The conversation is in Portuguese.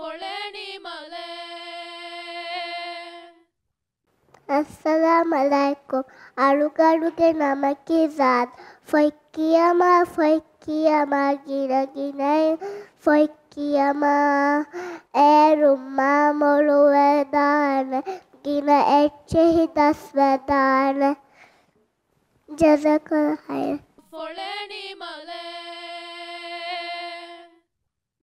பொழனிமலே Assalamu alaikum. Alugaluge namakizad. Foi kiyama, foi kiyama, gira ginei. Foi kiyama. Eruma molu vedane. Gina etchehi das vedane. Jazakallah. Foleni malay.